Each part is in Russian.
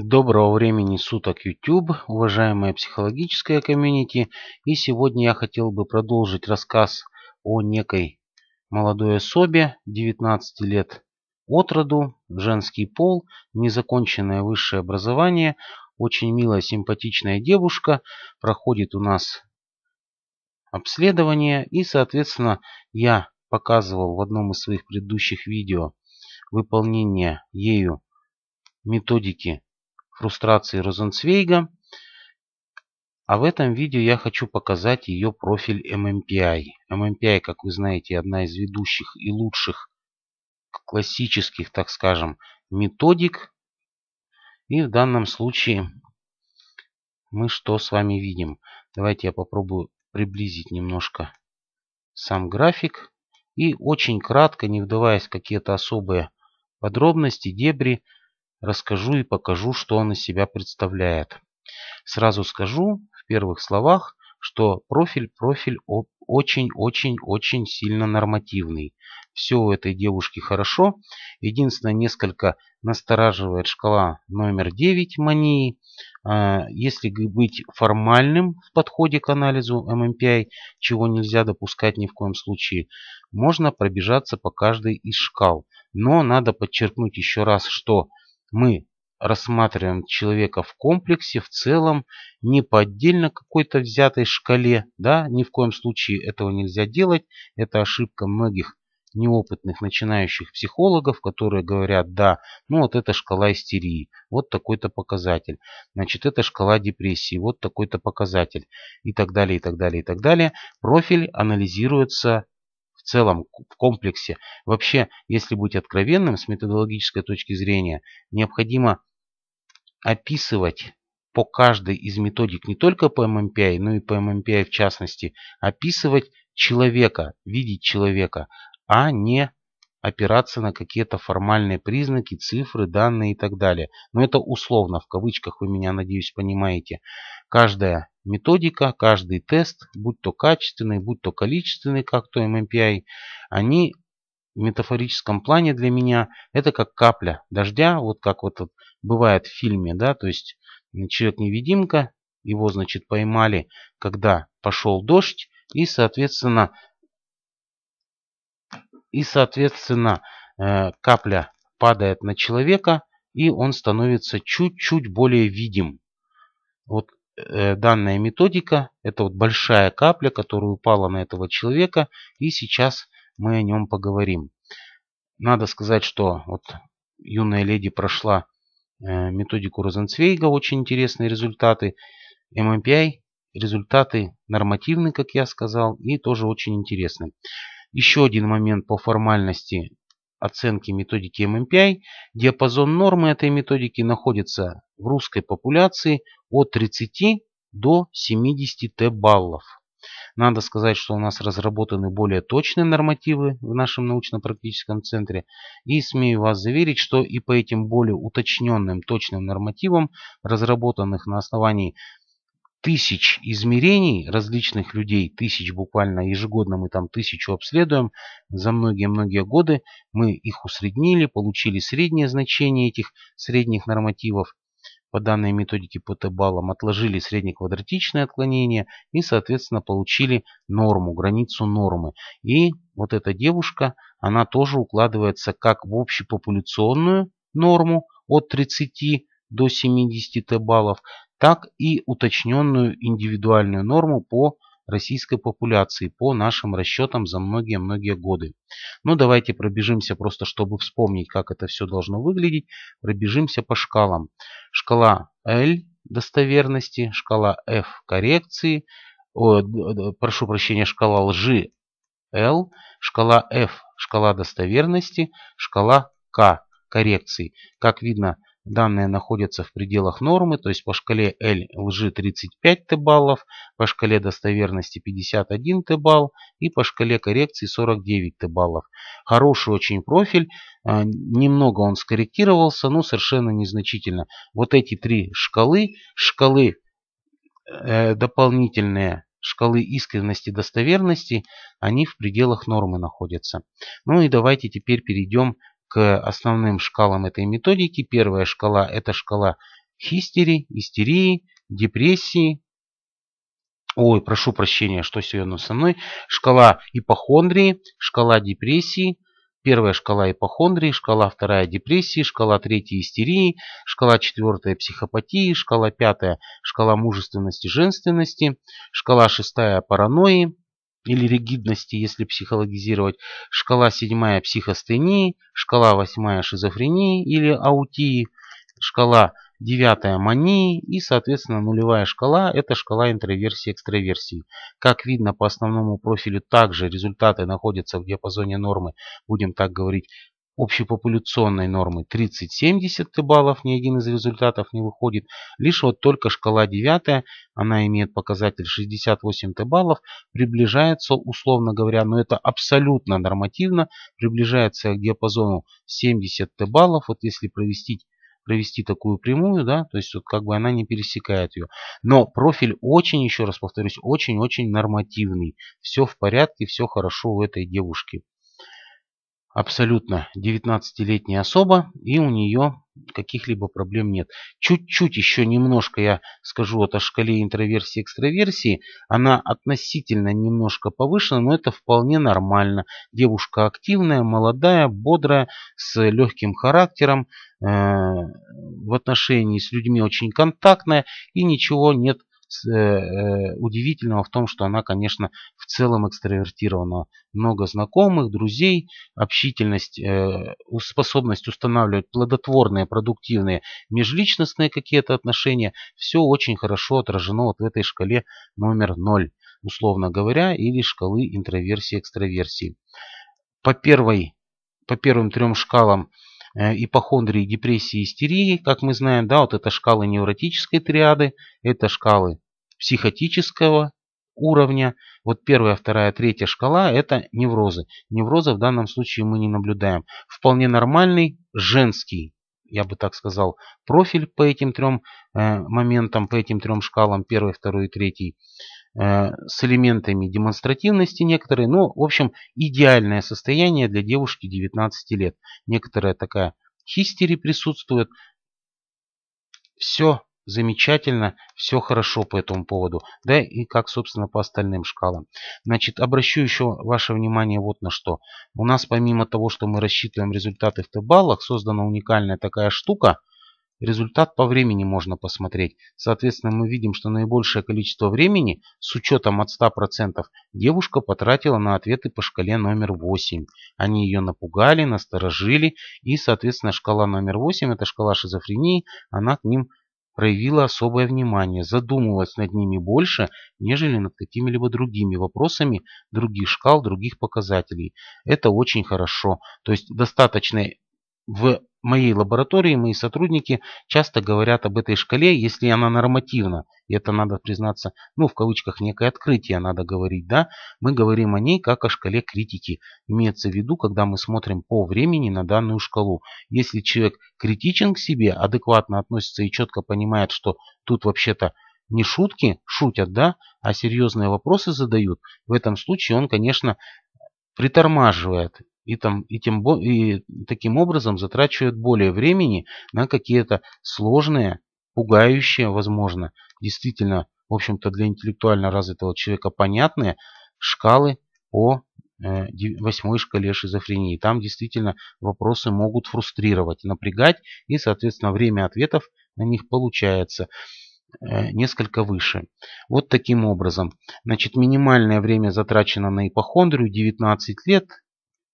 Доброго времени суток, YouTube, уважаемая психологическая комьюнити. И сегодня я хотел бы продолжить рассказ о некой молодой особе, 19 лет от роду, женский пол, незаконченное высшее образование, очень милая, симпатичная девушка, проходит у нас обследование. И, соответственно, я показывал в одном из своих предыдущих видео выполнение ею методики фрустрации Розенцвейга. А в этом видео я хочу показать ее профиль MMPI. MMPI, как вы знаете, одна из ведущих и лучших классических, так скажем, методик. И в данном случае мы что с вами видим? Давайте я попробую приблизить немножко сам график. И очень кратко, не вдаваясь в какие-то особые подробности, дебри, Расскажу и покажу, что он из себя представляет. Сразу скажу в первых словах, что профиль, профиль очень-очень-очень сильно нормативный. Все у этой девушки хорошо. Единственное, несколько настораживает шкала номер 9 мании. А, если быть формальным в подходе к анализу MMPI, чего нельзя допускать ни в коем случае, можно пробежаться по каждой из шкал. Но надо подчеркнуть еще раз, что мы рассматриваем человека в комплексе, в целом, не по отдельно какой-то взятой шкале, да, ни в коем случае этого нельзя делать, это ошибка многих неопытных начинающих психологов, которые говорят, да, ну вот эта шкала истерии, вот такой-то показатель, значит, это шкала депрессии, вот такой-то показатель и так далее, и так далее, и так далее. Профиль анализируется целом, в комплексе. Вообще, если быть откровенным с методологической точки зрения, необходимо описывать по каждой из методик не только по ММПИ, но и по ММПИ в частности, описывать человека, видеть человека, а не опираться на какие-то формальные признаки, цифры, данные и так далее. Но это условно, в кавычках вы меня, надеюсь, понимаете. Каждая методика, каждый тест, будь то качественный, будь то количественный, как то MMPI, они в метафорическом плане для меня это как капля дождя, вот как вот бывает в фильме, да, то есть человек-невидимка, его, значит, поймали, когда пошел дождь, и, соответственно, и, соответственно, э, капля падает на человека, и он становится чуть-чуть более видим. Вот Э, данная методика, это вот большая капля, которая упала на этого человека, и сейчас мы о нем поговорим. Надо сказать, что вот юная леди прошла э, методику Розенцвейга, очень интересные результаты. MMPI результаты нормативны, как я сказал, и тоже очень интересны. Еще один момент по формальности оценки методики MMPI, диапазон нормы этой методики находится в русской популяции от 30 до 70 Т баллов. Надо сказать, что у нас разработаны более точные нормативы в нашем научно-практическом центре. И смею вас заверить, что и по этим более уточненным точным нормативам, разработанных на основании тысяч измерений различных людей, тысяч буквально ежегодно мы там тысячу обследуем за многие-многие годы, мы их усреднили, получили среднее значение этих средних нормативов по данной методике ПТ баллам, отложили среднеквадратичное отклонение и, соответственно, получили норму, границу нормы. И вот эта девушка, она тоже укладывается как в общепопуляционную норму от 30 до 70 Т баллов, так и уточненную индивидуальную норму по российской популяции по нашим расчетам за многие-многие годы. Ну давайте пробежимся просто, чтобы вспомнить, как это все должно выглядеть. Пробежимся по шкалам. Шкала L достоверности, шкала F коррекции, о, прошу прощения, шкала лжи L, шкала F шкала достоверности, шкала K коррекции. Как видно, данные находятся в пределах нормы, то есть по шкале L лжи 35 Т-баллов, по шкале достоверности 51 Т-балл и по шкале коррекции 49 Т-баллов. Хороший очень профиль, а, немного он скорректировался, но совершенно незначительно. Вот эти три шкалы, шкалы э, дополнительные шкалы искренности, достоверности, они в пределах нормы находятся. Ну и давайте теперь перейдем к основным шкалам этой методики. Первая шкала – это шкала хистери, истерии, депрессии. Ой, прошу прощения, что сегодня со мной. Шкала ипохондрии, шкала депрессии. Первая шкала ипохондрии, шкала вторая депрессии, шкала третья истерии, шкала четвертая психопатии, шкала пятая шкала мужественности, женственности, шкала шестая паранойи, или ригидности, если психологизировать, шкала 7 психостении, шкала 8 шизофрении или аутии, шкала 9 мании и, соответственно, нулевая шкала – это шкала интроверсии-экстраверсии. Как видно по основному профилю, также результаты находятся в диапазоне нормы, будем так говорить, общепопуляционной нормы 30-70 баллов, ни один из результатов не выходит. Лишь вот только шкала 9, она имеет показатель 68 баллов, приближается, условно говоря, но это абсолютно нормативно, приближается к диапазону 70 баллов. Вот если провести провести такую прямую, да, то есть вот как бы она не пересекает ее. Но профиль очень, еще раз повторюсь, очень-очень нормативный. Все в порядке, все хорошо у этой девушки абсолютно 19-летняя особа, и у нее каких-либо проблем нет. Чуть-чуть еще немножко я скажу вот о шкале интроверсии экстраверсии. Она относительно немножко повышена, но это вполне нормально. Девушка активная, молодая, бодрая, с легким характером, э в отношении с людьми очень контактная и ничего нет Э, э, удивительного в том, что она, конечно, в целом экстравертирована. Много знакомых, друзей, общительность, э, способность устанавливать плодотворные, продуктивные межличностные какие-то отношения. Все очень хорошо отражено вот в этой шкале номер 0, условно говоря, или шкалы интроверсии-экстраверсии. По первой по первым трем шкалам Э, ипохондрии, депрессии, истерии, как мы знаем, да, вот это шкалы невротической триады, это шкалы психотического уровня. Вот первая, вторая, третья шкала – это неврозы. Невроза в данном случае мы не наблюдаем. Вполне нормальный женский, я бы так сказал, профиль по этим трем э, моментам, по этим трем шкалам, первой, второй и третьей. Э, с элементами демонстративности некоторые, но, ну, в общем, идеальное состояние для девушки 19 лет. Некоторая такая хистерия присутствует. Все замечательно, все хорошо по этому поводу. Да и как, собственно, по остальным шкалам. Значит, обращу еще ваше внимание вот на что. У нас помимо того, что мы рассчитываем результаты в Т-баллах, создана уникальная такая штука, Результат по времени можно посмотреть. Соответственно, мы видим, что наибольшее количество времени, с учетом от 100%, девушка потратила на ответы по шкале номер 8. Они ее напугали, насторожили, и, соответственно, шкала номер 8, это шкала шизофрении, она к ним проявила особое внимание, задумывалась над ними больше, нежели над какими-либо другими вопросами других шкал, других показателей. Это очень хорошо. То есть достаточно в моей лаборатории мои сотрудники часто говорят об этой шкале, если она нормативна. И это надо признаться, ну, в кавычках, некое открытие надо говорить, да? Мы говорим о ней как о шкале критики. Имеется в виду, когда мы смотрим по времени на данную шкалу. Если человек критичен к себе, адекватно относится и четко понимает, что тут вообще-то не шутки шутят, да, а серьезные вопросы задают, в этом случае он, конечно, притормаживает и, там, и, тем, и таким образом затрачивают более времени на какие-то сложные, пугающие, возможно, действительно, в общем-то, для интеллектуально развитого человека понятные шкалы по э, восьмой шкале шизофрении. Там действительно вопросы могут фрустрировать, напрягать, и, соответственно, время ответов на них получается э, несколько выше. Вот таким образом. Значит, минимальное время затрачено на ипохондрию 19 лет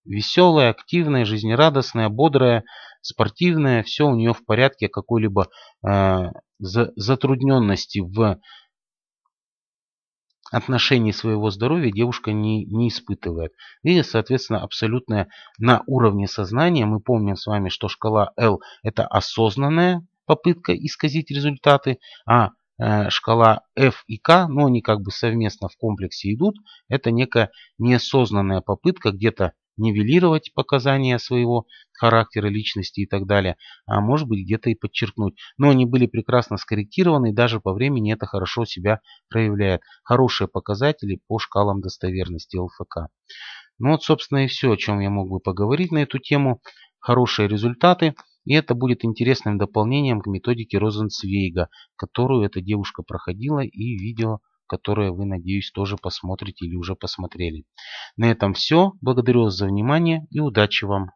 Веселая, активная, жизнерадостная, бодрая, спортивная, все у нее в порядке, какой-либо э, затрудненности в отношении своего здоровья девушка не, не испытывает. И, соответственно, абсолютно на уровне сознания мы помним с вами, что шкала L это осознанная попытка исказить результаты, а э, шкала F и K, но ну, они как бы совместно в комплексе идут, это некая неосознанная попытка где-то нивелировать показания своего характера, личности и так далее, а может быть где-то и подчеркнуть. Но они были прекрасно скорректированы, и даже по времени это хорошо себя проявляет. Хорошие показатели по шкалам достоверности ЛФК. Ну вот, собственно, и все, о чем я мог бы поговорить на эту тему. Хорошие результаты. И это будет интересным дополнением к методике Розенцвейга, которую эта девушка проходила и видео которое вы, надеюсь, тоже посмотрите или уже посмотрели. На этом все. Благодарю вас за внимание и удачи вам!